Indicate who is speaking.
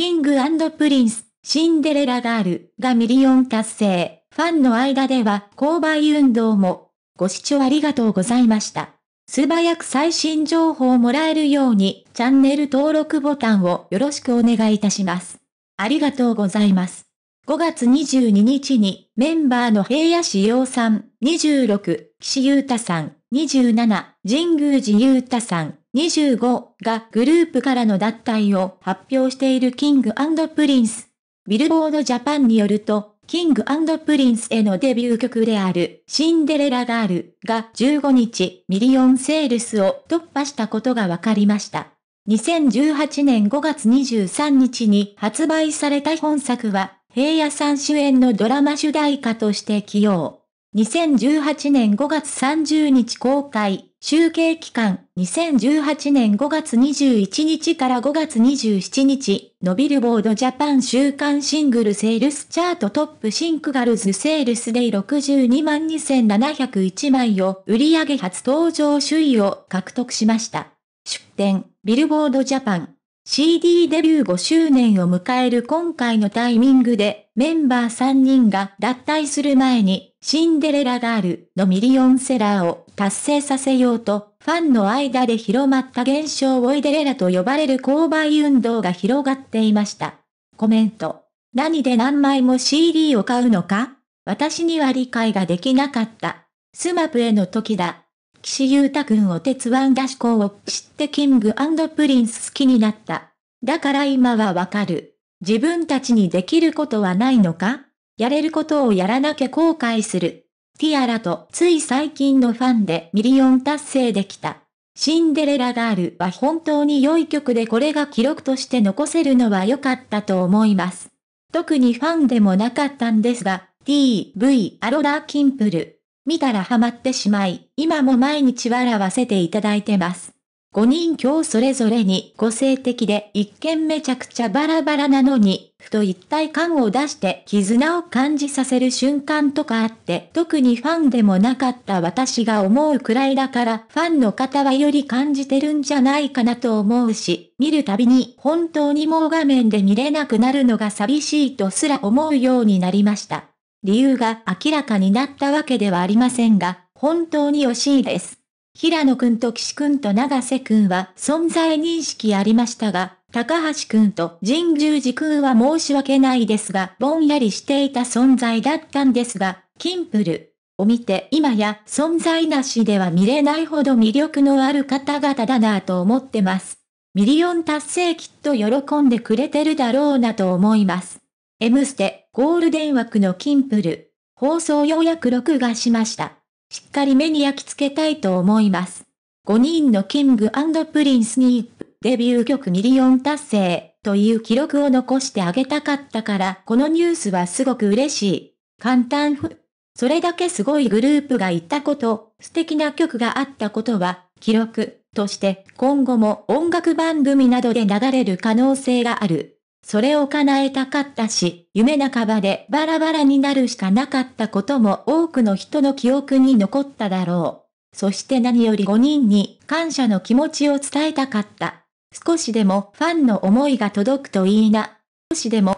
Speaker 1: キングプリンス、シンデレラガールがミリオン達成。ファンの間では購買運動も。ご視聴ありがとうございました。素早く最新情報をもらえるようにチャンネル登録ボタンをよろしくお願いいたします。ありがとうございます。5月22日にメンバーの平野志陽さん、26、岸優太さん、27、神宮寺優太さん、25がグループからの脱退を発表しているキングプリンス。ビルボードジャパンによると、キングプリンスへのデビュー曲であるシンデレラガールが15日ミリオンセールスを突破したことが分かりました。2018年5月23日に発売された本作は、平野さん主演のドラマ主題歌として起用。2018年5月30日公開、集計期間2018年5月21日から5月27日のビルボードジャパン週間シングルセールスチャートトップシンクガルズセールスで62万2701枚を売上初登場首位を獲得しました。出展、ビルボードジャパン。CD デビュー5周年を迎える今回のタイミングで、メンバー3人が脱退する前に、シンデレラガールのミリオンセラーを達成させようと、ファンの間で広まった現象をイデレラと呼ばれる購買運動が広がっていました。コメント。何で何枚も CD を買うのか私には理解ができなかった。スマップへの時だ。岸優太君を鉄腕ダッシュ校を知ってキングプリンス好きになった。だから今はわかる。自分たちにできることはないのかやれることをやらなきゃ後悔する。ティアラとつい最近のファンでミリオン達成できた。シンデレラガールは本当に良い曲でこれが記録として残せるのは良かったと思います。特にファンでもなかったんですが、TV アロラキンプル。見たらハマってしまい、今も毎日笑わせていただいてます。5人今日それぞれに個性的で一見めちゃくちゃバラバラなのに、ふと一体感を出して絆を感じさせる瞬間とかあって、特にファンでもなかった私が思うくらいだから、ファンの方はより感じてるんじゃないかなと思うし、見るたびに本当にもう画面で見れなくなるのが寂しいとすら思うようになりました。理由が明らかになったわけではありませんが、本当に惜しいです。平野くんと岸くんと長瀬くんは存在認識ありましたが、高橋くんと神宮寺くんは申し訳ないですが、ぼんやりしていた存在だったんですが、キンプルを見て今や存在なしでは見れないほど魅力のある方々だなと思ってます。ミリオン達成きっと喜んでくれてるだろうなと思います。M ステ、ゴールデン枠のキンプル、放送ようやく録画しました。しっかり目に焼き付けたいと思います。5人のキングプリンスに、デビュー曲ミリオン達成という記録を残してあげたかったから、このニュースはすごく嬉しい。簡単ふ。それだけすごいグループがいたこと、素敵な曲があったことは、記録として今後も音楽番組などで流れる可能性がある。それを叶えたかったし、夢半ばでバラバラになるしかなかったことも多くの人の記憶に残っただろう。そして何より5人に感謝の気持ちを伝えたかった。少しでもファンの思いが届くといいな。少しでも